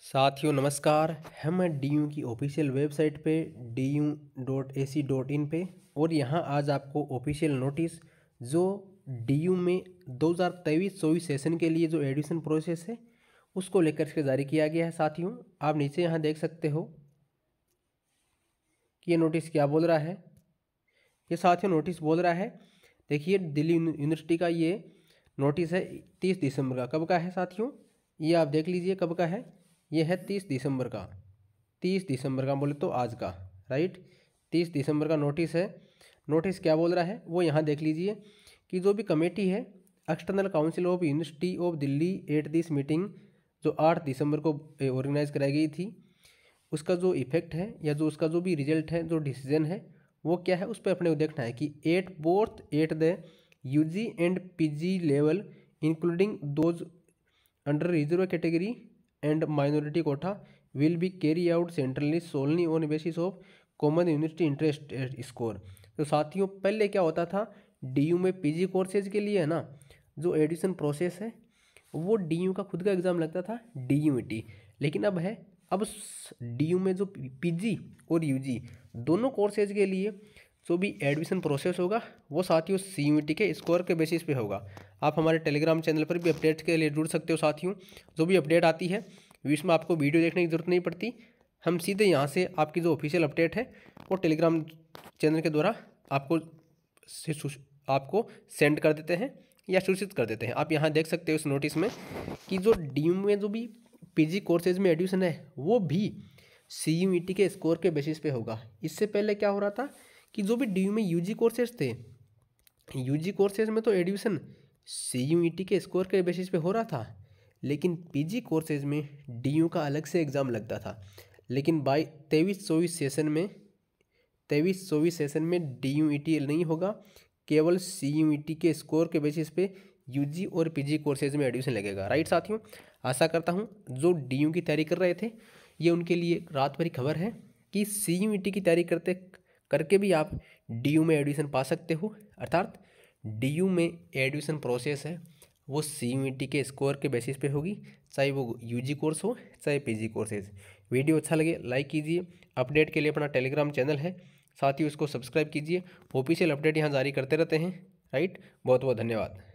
साथियों नमस्कार हम हैं डी की ऑफिशियल वेबसाइट पे D U dot A C dot in पर और यहाँ आज आपको ऑफिशियल नोटिस जो डी में दो हज़ार तेईस चौबीस सेशन के लिए जो एडमिशन प्रोसेस है उसको लेकर इसके जारी किया गया है साथियों आप नीचे यहाँ देख सकते हो कि ये नोटिस क्या बोल रहा है ये साथियों नोटिस बोल रहा है देखिए दिल्ली यूनिवर्सिटी का ये नोटिस है तीस दिसंबर का कब का है साथियों ये आप देख लीजिए कब का है ये है तीस दिसंबर का तीस दिसंबर का बोले तो आज का राइट तीस दिसंबर का नोटिस है नोटिस क्या बोल रहा है वो यहाँ देख लीजिए कि जो भी कमेटी है external council of university of Delhi at this meeting जो आठ दिसंबर को ऑर्गेनाइज कराई गई थी उसका जो इफेक्ट है या जो उसका जो भी रिजल्ट है जो डिसीजन है वो क्या है उस पर अपने को देखना है कि at both at the UG and PG level including those under reserve category and minority quota will be carry out centrally solely on basis of common university interest score तो साथियों पहले क्या होता था डी में पी कोर्सेज के लिए है ना जो एडमिशन प्रोसेस है वो डी का खुद का एग्ज़ाम लगता था डी e लेकिन अब है अब डी में जो पीजी और यूजी दोनों कोर्सेज के लिए जो भी एडमिशन प्रोसेस होगा वो साथियों सी के स्कोर के बेसिस पे होगा आप हमारे टेलीग्राम चैनल पर भी अपडेट्स के लिए जुड़ सकते हो साथियों जो भी अपडेट आती है इसमें आपको वीडियो देखने की ज़रूरत नहीं पड़ती हम सीधे यहाँ से आपकी जो ऑफिशियल अपडेट है वो टेलीग्राम चैनल के द्वारा आपको आपको सेंड कर देते हैं या सूचित कर देते हैं आप यहाँ देख सकते हो इस नोटिस में कि जो डी में जो भी पीजी कोर्सेज में एडमिशन है वो भी सी के स्कोर के बेसिस पे होगा इससे पहले क्या हो रहा था कि जो भी डी में यू जी कोर्सेज थे यू जी कोर्सेज में तो admission C U E T के स्कोर के बेसिस पे हो रहा था लेकिन पी जी कोर्सेज में डी यू का अलग से एग्ज़ाम लगता था लेकिन बाई तेईस चौबीस सेशन में तेईस चौबीस सेशन में डी यू ई टी नहीं होगा केवल सी यू ई टी के स्कोर के बेसिस पे यूजी और पीजी कोर्सेज में एडमिशन लगेगा राइट साथियों आशा करता हूँ जो डी की तैयारी कर रहे थे ये उनके लिए रात भरी खबर है कि सी e की तैयारी करते करके भी आप डी में एडमिशन पा सकते हो अर्थात डी में एडमिशन प्रोसेस है वो सी के स्कोर के बेसिस पे होगी चाहे वो यूजी कोर्स हो चाहे पीजी कोर्सेज वीडियो अच्छा लगे लाइक कीजिए अपडेट के लिए अपना टेलीग्राम चैनल है साथ ही उसको सब्सक्राइब कीजिए ऑफिशियल अपडेट यहाँ जारी करते रहते हैं राइट बहुत बहुत धन्यवाद